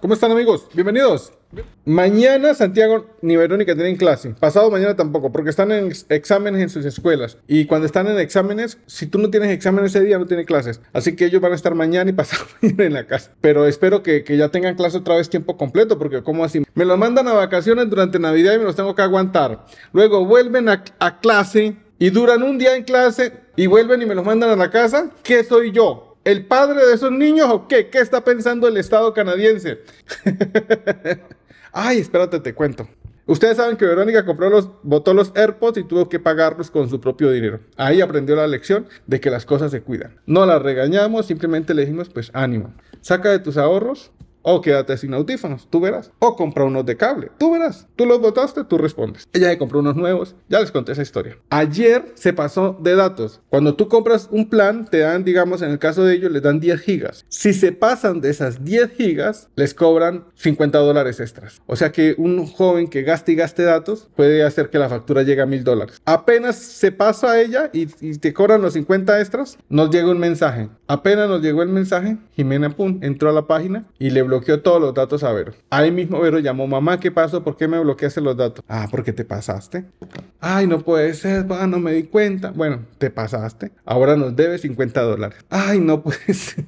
¿Cómo están amigos? Bienvenidos. Mañana Santiago ni Verónica tienen clase. Pasado mañana tampoco, porque están en exámenes en sus escuelas. Y cuando están en exámenes, si tú no tienes exámenes ese día, no tienes clases. Así que ellos van a estar mañana y pasado mañana en la casa. Pero espero que, ya tengan clase otra vez tiempo completo, porque como así, me lo mandan a vacaciones durante Navidad y me los tengo que aguantar. Luego vuelven a, a clase y duran un día en clase y vuelven y me los mandan a la casa. ¿Qué soy yo? ¿El padre de esos niños o qué? ¿Qué está pensando el Estado canadiense? Ay, espérate, te cuento. Ustedes saben que Verónica compró los, botó los AirPods y tuvo que pagarlos con su propio dinero. Ahí aprendió la lección de que las cosas se cuidan. No las regañamos, simplemente le dijimos, pues ánimo. Saca de tus ahorros o quédate sin audífonos, tú verás. O compra unos de cable, tú verás. Tú los botaste, tú respondes. Ella le compró unos nuevos, ya les conté esa historia. Ayer se pasó de datos. Cuando tú compras un plan, te dan, digamos, en el caso de ellos, les dan 10 gigas. Si se pasan de esas 10 gigas, les cobran 50 dólares extras. O sea que un joven que gaste y gaste datos puede hacer que la factura llegue a mil dólares. Apenas se pasa a ella y, y, te cobran los 50 extras, nos llega un mensaje. Apenas nos llegó el mensaje, Jimena Pum entró a la página y le bloqueó todos los datos a ver Ahí mismo Vero llamó, mamá, ¿qué pasó? ¿Por qué me bloqueaste los datos? Ah, porque te pasaste. Ay, no puede ser, no me di cuenta. Bueno, te pasaste. Ahora nos debes 50 dólares. Ay, no puede ser.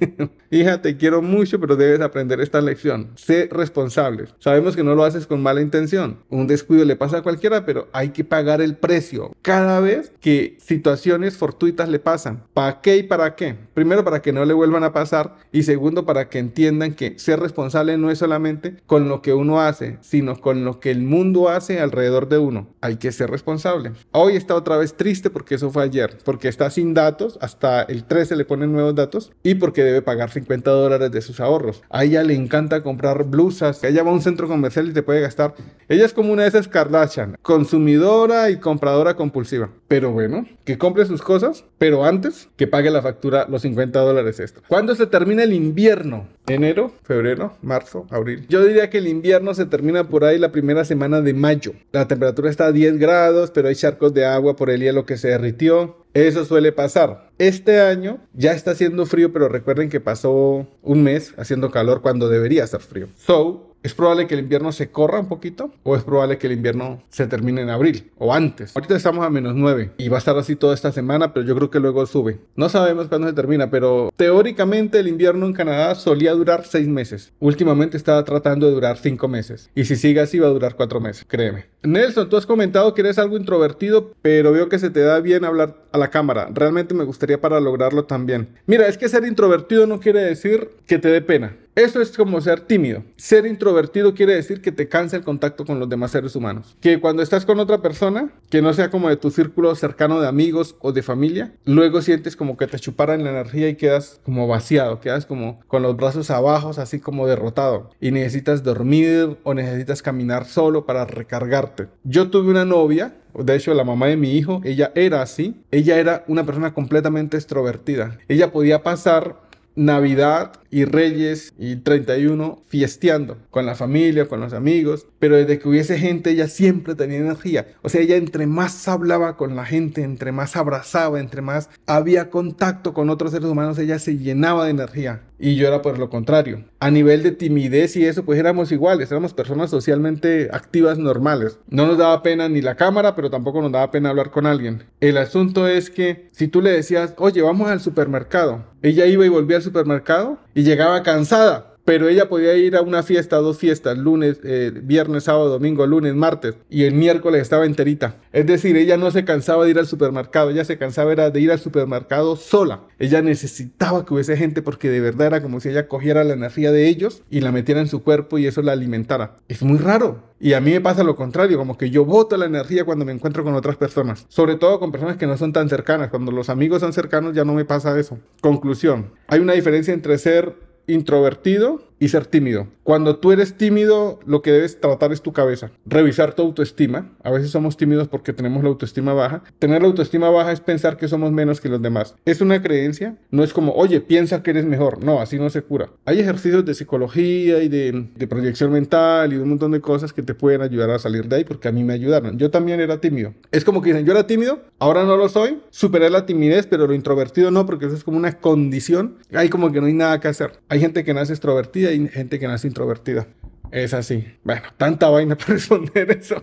Hija, te quiero mucho, pero debes aprender esta lección. Sé responsable. Sabemos que no lo haces con mala intención. Un descuido le pasa a cualquiera, pero hay que pagar el precio. Cada vez que situaciones fortuitas le pasan. ¿Para qué y para qué? Primero, para que no le vuelvan a pasar. Y segundo, para que entiendan que ser responsable responsable no es solamente con lo que uno hace, sino con lo que el mundo hace alrededor de uno. Hay que ser responsable. Hoy está otra vez triste porque eso fue ayer, porque está sin datos, hasta el 13 le ponen nuevos datos y porque debe pagar 50 dólares de sus ahorros. A ella le encanta comprar blusas, que ella va a un centro comercial y te puede gastar. Ella es como una de esas Kardashian, consumidora y compradora compulsiva. Pero bueno, que compre sus cosas, pero antes que pague la factura los 50 dólares extra. ¿Cuándo se termina el invierno? Enero, febrero marzo, abril. Yo diría que el invierno se termina por ahí la primera semana de mayo. La temperatura está a 10 grados, pero hay charcos de agua por el hielo que se derritió. Eso suele pasar. Este año ya está haciendo frío, pero recuerden que pasó un mes haciendo calor cuando debería estar frío. So, ¿Es probable que el invierno se corra un poquito? ¿O es probable que el invierno se termine en abril o antes? Ahorita estamos a menos 9 y va a estar así toda esta semana, pero yo creo que luego sube. No sabemos cuándo se termina, pero teóricamente el invierno en Canadá solía durar 6 meses. Últimamente estaba tratando de durar 5 meses. Y si sigue así va a durar 4 meses, créeme. Nelson, tú has comentado que eres algo introvertido, pero veo que se te da bien hablar a la cámara. Realmente me gustaría para lograrlo también. Mira, es que ser introvertido no quiere decir que te dé pena. Eso es como ser tímido. Ser introvertido quiere decir que te cansa el contacto con los demás seres humanos. Que cuando estás con otra persona, que no sea como de tu círculo cercano de amigos o de familia, luego sientes como que te chuparan la energía y quedas como vaciado, quedas como con los brazos abajo, así como derrotado. Y necesitas dormir o necesitas caminar solo para recargarte. Yo tuve una novia de hecho, la mamá de mi hijo, ella era así. Ella era una persona completamente extrovertida. Ella podía pasar Navidad y Reyes y 31 fiesteando con la familia, con los amigos, pero desde que hubiese gente ella siempre tenía energía. O sea, ella entre más hablaba con la gente, entre más abrazaba, entre más había contacto con otros seres humanos, ella se llenaba de energía. Y yo era por lo contrario. A nivel de timidez y eso, pues éramos iguales, éramos personas socialmente activas normales. No nos daba pena ni la cámara, pero tampoco nos daba pena hablar con alguien. El asunto es que si tú le decías, oye, vamos al supermercado, ella iba y volvía al supermercado y llegaba cansada pero ella podía ir a una fiesta, dos fiestas, lunes, eh, viernes, sábado, domingo, lunes, martes, y el miércoles estaba enterita. Es decir, ella no se cansaba de ir al supermercado, ella se cansaba de ir al supermercado sola. Ella necesitaba que hubiese gente porque de verdad era como si ella cogiera la energía de ellos y la metiera en su cuerpo y eso la alimentara. Es muy raro, y a mí me pasa lo contrario, como que yo boto la energía cuando me encuentro con otras personas, sobre todo con personas que no son tan cercanas, cuando los amigos son cercanos ya no me pasa eso. Conclusión, hay una diferencia entre ser introvertido y ser tímido. Cuando tú eres tímido, lo que debes tratar es tu cabeza. Revisar tu autoestima. A veces somos tímidos porque tenemos la autoestima baja. Tener la autoestima baja es pensar que somos menos que los demás. Es una creencia. No es como, oye, piensa que eres mejor. No, así no se cura. Hay ejercicios de psicología y de, proyección mental y un montón de cosas que te pueden ayudar a salir de ahí porque a mí me ayudaron. Yo también era tímido. Es como que dicen, yo era tímido, ahora no lo soy. Superé la timidez, pero lo introvertido no, porque eso es como una condición. Hay como que no hay nada que hacer. Hay gente que nace extrovertida hay gente que nace introvertida. Es así. Bueno, tanta vaina para responder eso.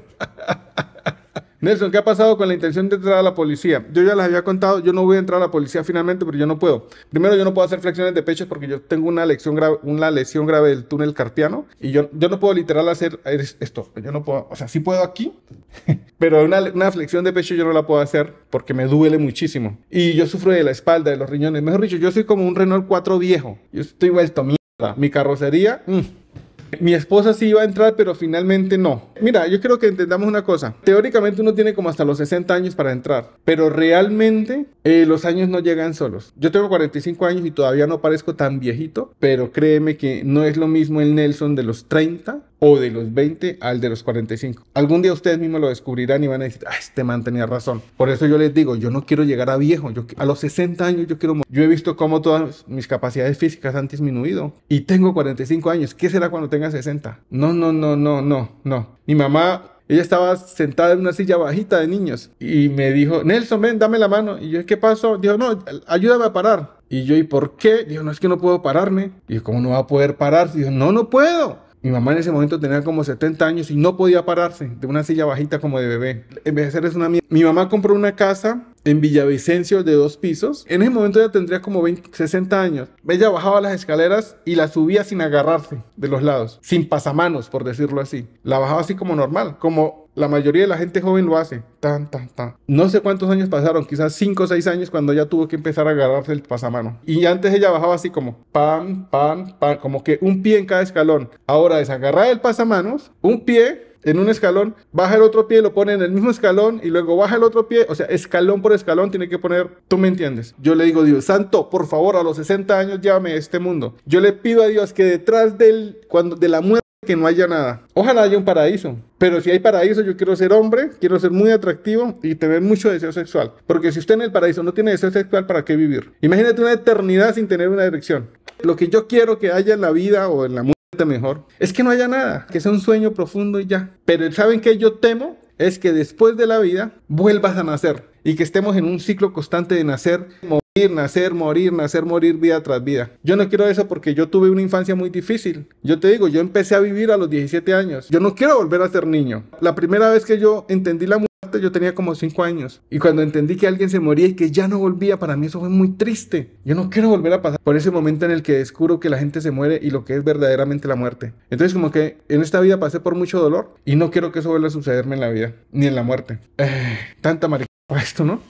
Nelson, ¿qué ha pasado con la intención de entrar a la policía? Yo ya les había contado, yo no voy a entrar a la policía finalmente, pero yo no puedo. Primero, yo no puedo hacer flexiones de pecho porque yo tengo una lesión grave, una lesión grave del túnel carpiano y yo, yo no puedo literal hacer esto. Yo no puedo, o sea, sí puedo aquí, pero una, una flexión de pecho yo no la puedo hacer porque me duele muchísimo. Y yo sufro de la espalda, de los riñones. Mejor dicho, yo soy como un Renault 4 viejo. Yo estoy vuelto mi carrocería. Mm. Mi esposa sí iba a entrar, pero finalmente no. Mira, yo creo que entendamos una cosa. Teóricamente uno tiene como hasta los 60 años para entrar, pero realmente eh, los años no llegan solos. Yo tengo 45 años y todavía no parezco tan viejito, pero créeme que no es lo mismo el Nelson de los 30 o de los 20 al de los 45. Algún día ustedes mismos lo descubrirán y van a decir, ah, este man tenía razón. Por eso yo les digo, yo no quiero llegar a viejo, yo, a los 60 años yo quiero Yo he visto cómo todas mis capacidades físicas han disminuido y tengo 45 años, ¿qué será cuando tenga 60? No, no, no, no, no, no. Mi mamá ella estaba sentada en una silla bajita de niños y me dijo, Nelson, ven, dame la mano. Y yo, ¿qué pasó? Dijo, no, ayúdame a parar. Y yo, ¿y por qué? Dijo, no es que no puedo pararme. Y yo, ¿cómo no va a poder parar? Dijo, no, no puedo. Mi mamá en ese momento tenía como 70 años y no podía pararse de una silla bajita como de bebé. Envejecer es una mierda. Mi mamá compró una casa en Villavicencio de dos pisos. En ese momento ella tendría como 60 años. Ella bajaba las escaleras y la subía sin agarrarse de los lados, sin pasamanos, por decirlo así. La bajaba así como normal, como la mayoría de la gente joven lo hace. Tan, tan, tan. No sé cuántos años pasaron, quizás cinco o seis años cuando ya tuvo que empezar a agarrarse el pasamano. Y antes ella bajaba así como pam, pam, pam, como que un pie en cada escalón. Ahora desagarrar el pasamanos, un pie en un escalón, baja el otro pie, lo pone en el mismo escalón y luego baja el otro pie, o sea, escalón por escalón tiene que poner, tú me entiendes. Yo le digo, Dios santo, por favor, a los 60 años llévame a este mundo. Yo le pido a Dios que detrás del, cuando, de la muerte, que no haya nada. Ojalá haya un paraíso. Pero si hay paraíso, yo quiero ser hombre, quiero ser muy atractivo y tener mucho deseo sexual. Porque si usted en el paraíso no tiene deseo sexual, ¿para qué vivir? Imagínate una eternidad sin tener una erección. Lo que yo quiero que haya en la vida o en la muerte mejor es que no haya nada, que sea un sueño profundo y ya. Pero ¿saben qué yo temo? Es que después de la vida vuelvas a nacer y que estemos en un ciclo constante de nacer, nacer, morir, nacer, morir vida tras vida Yo no quiero eso porque yo tuve una infancia muy difícil. Yo te digo, yo empecé a vivir a los 17 años. Yo no quiero volver a ser niño. La primera vez que yo entendí la muerte, yo tenía como 5 años. Y cuando entendí que alguien se moría y que ya no volvía, para mí eso fue muy triste. Yo no quiero volver a pasar por ese momento en el que descubro que la gente se muere y lo que es verdaderamente la muerte. Entonces como que en esta vida pasé por mucho dolor y no quiero que eso vuelva a sucederme en la vida, ni en la muerte. Eh, tanta esto, ¿no?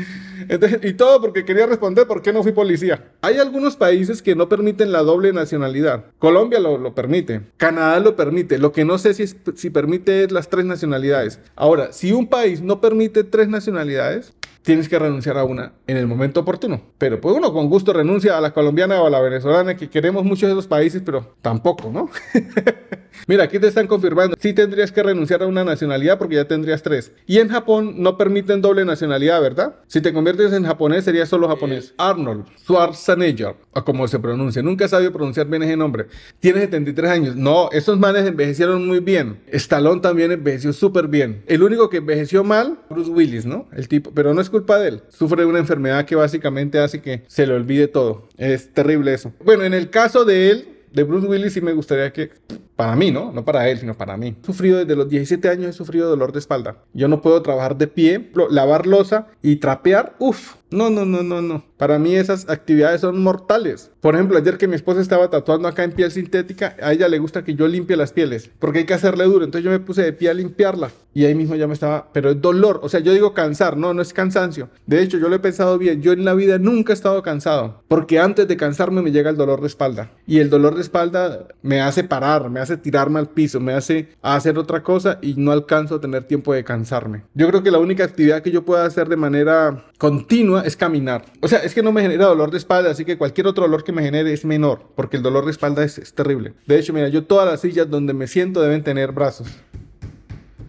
y todo porque quería responder por qué no fui policía. Hay algunos países que no permiten la doble nacionalidad. Colombia lo, permite, Canadá lo permite. Lo que no sé si, si permite es las tres nacionalidades. Ahora, si un país no permite tres nacionalidades, tienes que renunciar a una en el momento oportuno. Pero pues uno con gusto renuncia a la colombiana o a la venezolana, que queremos muchos de esos países, pero tampoco, ¿no? Mira, aquí te están confirmando, sí tendrías que renunciar a una nacionalidad porque ya tendrías tres. Y en Japón no permiten doble nacionalidad, ¿verdad? Si te conviertes en japonés, sería solo japonés. Arnold Schwarzenegger, o como se pronuncia, nunca he sabido pronunciar bien ese nombre. Tiene 73 años. No, esos manes envejecieron muy bien. Stallone también envejeció súper bien. El único que envejeció mal, Bruce Willis, ¿no? El tipo, pero no es culpa de él. Sufre de una enfermedad que básicamente hace que se le olvide todo. Es terrible eso. Bueno, en el caso de él, de Bruce Willis, sí me gustaría que para mí, ¿no? No para él, sino para mí. He sufrido desde los 17 años, he sufrido dolor de espalda. Yo no puedo trabajar de pie, lavar losa y trapear. Uf, no, no, no, no, no. Para mí esas actividades son mortales. Por ejemplo, ayer que mi esposa estaba tatuando acá en piel sintética, a ella le gusta que yo limpie las pieles, porque hay que hacerle duro. Entonces yo me puse de pie a limpiarla y ahí mismo ya me estaba, pero el dolor. O sea, yo digo cansar, no, no es cansancio. De hecho, yo lo he pensado bien. Yo en la vida nunca he estado cansado, porque antes de cansarme me llega el dolor de espalda. Y el dolor de espalda me hace parar, me hace tirarme al piso, me hace hacer otra cosa y no alcanzo a tener tiempo de cansarme. Yo creo que la única actividad que yo pueda hacer de manera continua es caminar. O sea, es que no me genera dolor de espalda, así que cualquier otro dolor que me genere es menor, porque el dolor de espalda es, terrible. De hecho, mira, yo todas las sillas donde me siento deben tener brazos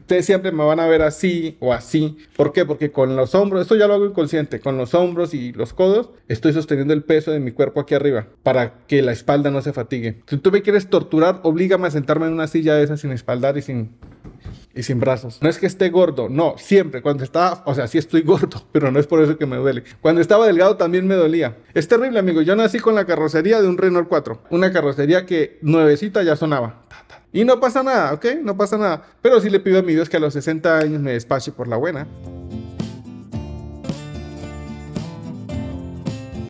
ustedes siempre me van a ver así o así. ¿Por qué? Porque con los hombros, esto ya lo hago inconsciente, con los hombros y los codos estoy sosteniendo el peso de mi cuerpo aquí arriba para que la espalda no se fatigue. Si tú me quieres torturar, oblígame a sentarme en una silla de esas sin espaldar y sin y sin brazos. No es que esté gordo, no, siempre. Cuando estaba, o sea, sí estoy gordo, pero no es por eso que me duele. Cuando estaba delgado también me dolía. Es terrible, amigo. Yo nací con la carrocería de un Renault 4, una carrocería que nuevecita ya sonaba. Y no pasa nada, ¿ok? No pasa nada. Pero sí le pido a mi Dios que a los 60 años me despache por la buena.